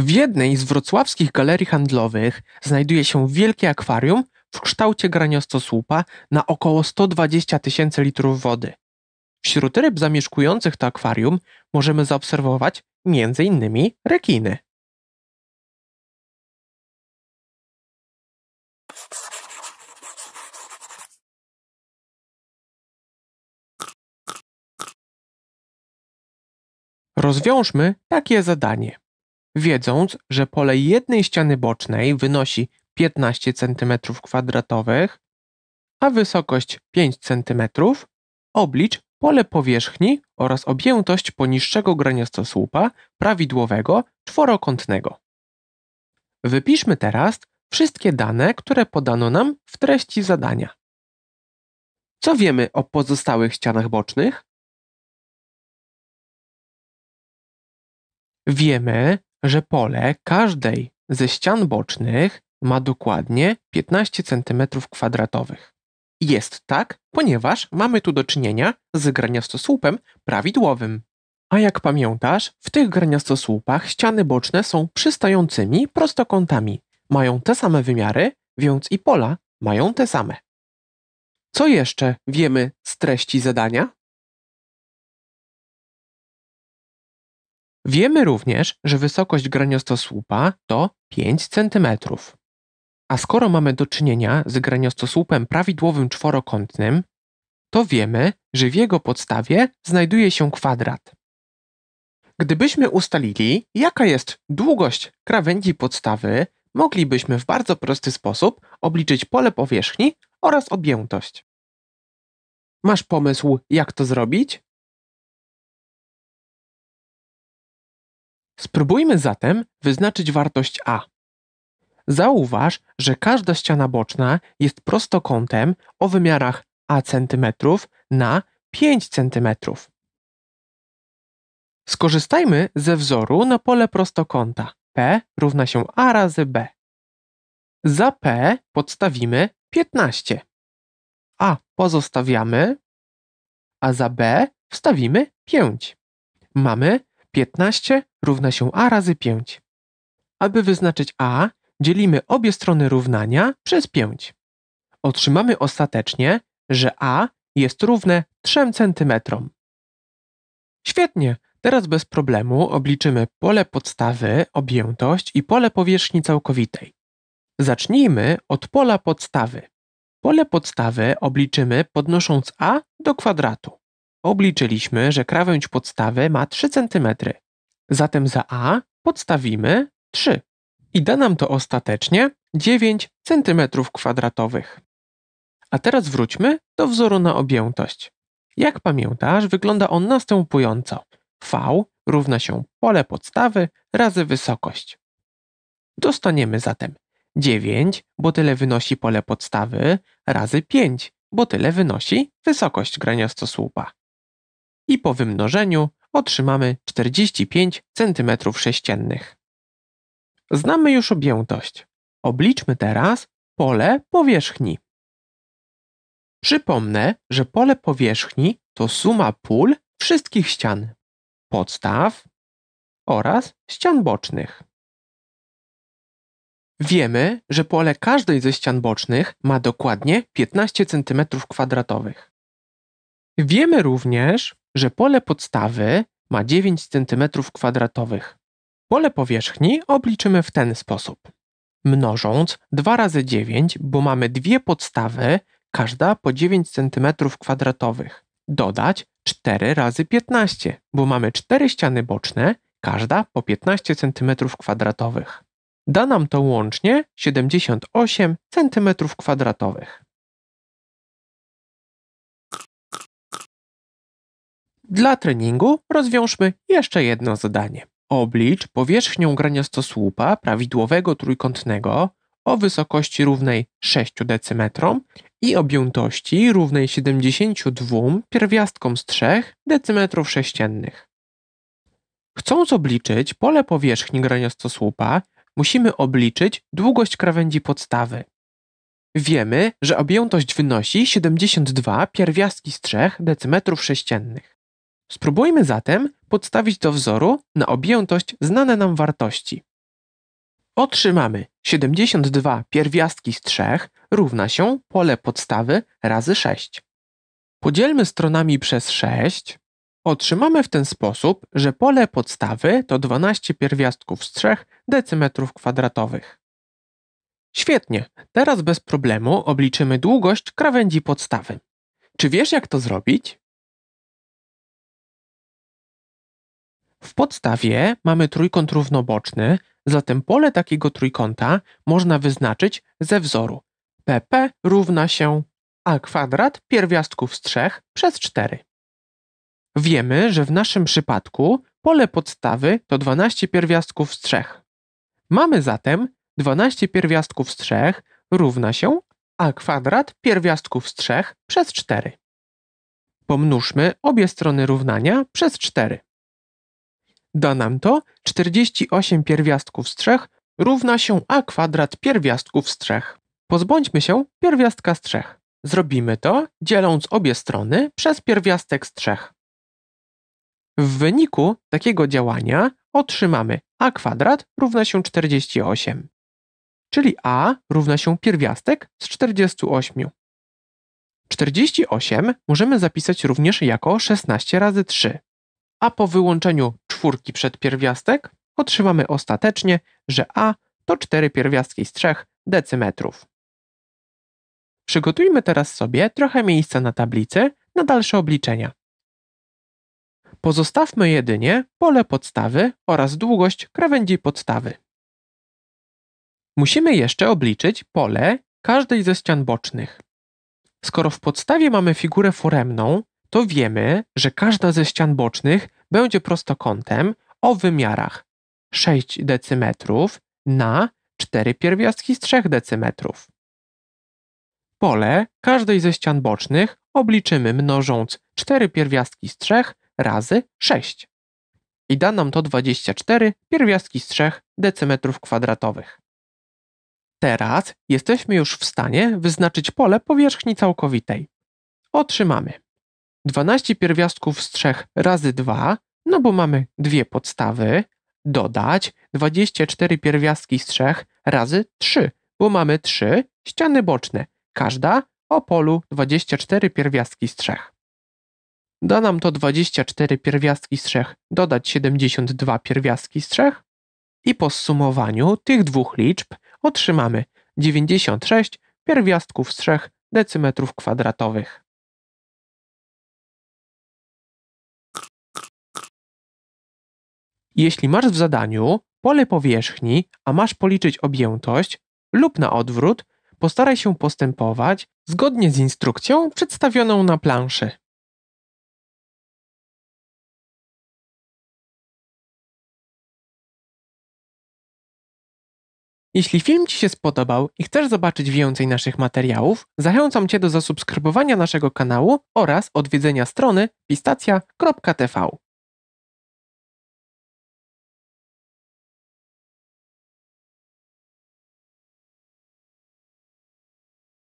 W jednej z wrocławskich galerii handlowych znajduje się wielkie akwarium w kształcie graniostosłupa na około 120 tysięcy litrów wody. Wśród ryb zamieszkujących to akwarium możemy zaobserwować m.in. rekiny. Rozwiążmy takie zadanie wiedząc, że pole jednej ściany bocznej wynosi 15 cm2, a wysokość 5 cm, oblicz pole powierzchni oraz objętość poniższego graniastosłupa prawidłowego czworokątnego. Wypiszmy teraz wszystkie dane, które podano nam w treści zadania. Co wiemy o pozostałych ścianach bocznych? Wiemy, że pole każdej ze ścian bocznych ma dokładnie 15 cm2. Jest tak, ponieważ mamy tu do czynienia z graniastosłupem prawidłowym. A jak pamiętasz, w tych graniastosłupach ściany boczne są przystającymi prostokątami. Mają te same wymiary, więc i pola mają te same. Co jeszcze wiemy z treści zadania? Wiemy również, że wysokość graniostosłupa to 5 cm. A skoro mamy do czynienia z graniostosłupem prawidłowym czworokątnym, to wiemy, że w jego podstawie znajduje się kwadrat. Gdybyśmy ustalili, jaka jest długość krawędzi podstawy, moglibyśmy w bardzo prosty sposób obliczyć pole powierzchni oraz objętość. Masz pomysł, jak to zrobić? Spróbujmy zatem wyznaczyć wartość a. Zauważ, że każda ściana boczna jest prostokątem o wymiarach a cm na 5 cm. Skorzystajmy ze wzoru na pole prostokąta. P równa się a razy b. Za P podstawimy 15. A pozostawiamy, a za B wstawimy 5. Mamy 15 równa się a razy 5. Aby wyznaczyć a, dzielimy obie strony równania przez 5. Otrzymamy ostatecznie, że a jest równe 3 cm. Świetnie! Teraz bez problemu obliczymy pole podstawy, objętość i pole powierzchni całkowitej. Zacznijmy od pola podstawy. Pole podstawy obliczymy podnosząc a do kwadratu. Obliczyliśmy, że krawędź podstawy ma 3 cm. Zatem za A podstawimy 3 i da nam to ostatecznie 9 cm2. A teraz wróćmy do wzoru na objętość. Jak pamiętasz, wygląda on następująco. V równa się pole podstawy razy wysokość. Dostaniemy zatem 9, bo tyle wynosi pole podstawy, razy 5, bo tyle wynosi wysokość graniastosłupa i po wymnożeniu otrzymamy 45 cm3. Znamy już objętość. Obliczmy teraz pole powierzchni. Przypomnę, że pole powierzchni to suma pól wszystkich ścian, podstaw oraz ścian bocznych. Wiemy, że pole każdej ze ścian bocznych ma dokładnie 15 cm2. Wiemy również, że pole podstawy ma 9 cm2. Pole powierzchni obliczymy w ten sposób. Mnożąc 2 razy 9, bo mamy dwie podstawy, każda po 9 cm2. Dodać 4 razy 15, bo mamy 4 ściany boczne, każda po 15 cm2. Da nam to łącznie 78 cm2. Dla treningu rozwiążmy jeszcze jedno zadanie. Oblicz powierzchnią graniastosłupa prawidłowego trójkątnego o wysokości równej 6 dm i objętości równej 72 pierwiastkom z 3 dm sześciennych. Chcąc obliczyć pole powierzchni graniastosłupa, musimy obliczyć długość krawędzi podstawy. Wiemy, że objętość wynosi 72 pierwiastki z 3 dm sześciennych. Spróbujmy zatem podstawić do wzoru na objętość znane nam wartości. Otrzymamy 72 pierwiastki z 3 równa się pole podstawy razy 6. Podzielmy stronami przez 6. Otrzymamy w ten sposób, że pole podstawy to 12 pierwiastków z 3 decymetrów kwadratowych. Świetnie, teraz bez problemu obliczymy długość krawędzi podstawy. Czy wiesz jak to zrobić? W podstawie mamy trójkąt równoboczny, zatem pole takiego trójkąta można wyznaczyć ze wzoru. PP równa się a kwadrat pierwiastków z 3 przez 4. Wiemy, że w naszym przypadku pole podstawy to 12 pierwiastków z 3. Mamy zatem 12 pierwiastków z 3 równa się a kwadrat pierwiastków z 3 przez 4. Pomnóżmy obie strony równania przez 4. Da nam to 48 pierwiastków z 3 równa się a kwadrat pierwiastków z 3. Pozbądźmy się pierwiastka z 3. Zrobimy to dzieląc obie strony przez pierwiastek z 3. W wyniku takiego działania otrzymamy a kwadrat równa się 48, czyli a równa się pierwiastek z 48. 48 możemy zapisać również jako 16 razy 3, a po wyłączeniu czwórki przed pierwiastek, otrzymamy ostatecznie, że a to 4 pierwiastki z 3 decymetrów. Przygotujmy teraz sobie trochę miejsca na tablicy na dalsze obliczenia. Pozostawmy jedynie pole podstawy oraz długość krawędzi podstawy. Musimy jeszcze obliczyć pole każdej ze ścian bocznych. Skoro w podstawie mamy figurę foremną, to wiemy, że każda ze ścian bocznych będzie prostokątem o wymiarach 6 decymetrów na 4 pierwiastki z 3 decymetrów. Pole każdej ze ścian bocznych obliczymy mnożąc 4 pierwiastki z 3 razy 6. I da nam to 24 pierwiastki z 3 decymetrów kwadratowych. Teraz jesteśmy już w stanie wyznaczyć pole powierzchni całkowitej. Otrzymamy 12 pierwiastków z 3 razy 2, no bo mamy dwie podstawy, dodać 24 pierwiastki z 3 razy 3, bo mamy 3 ściany boczne, każda o polu 24 pierwiastki z 3. Da nam to 24 pierwiastki z 3 dodać 72 pierwiastki z 3 i po zsumowaniu tych dwóch liczb otrzymamy 96 pierwiastków z 3 decymetrów kwadratowych. Jeśli masz w zadaniu pole powierzchni, a masz policzyć objętość, lub na odwrót, postaraj się postępować zgodnie z instrukcją przedstawioną na planszy. Jeśli film Ci się spodobał i chcesz zobaczyć więcej naszych materiałów, zachęcam Cię do zasubskrybowania naszego kanału oraz odwiedzenia strony pistacja.tv.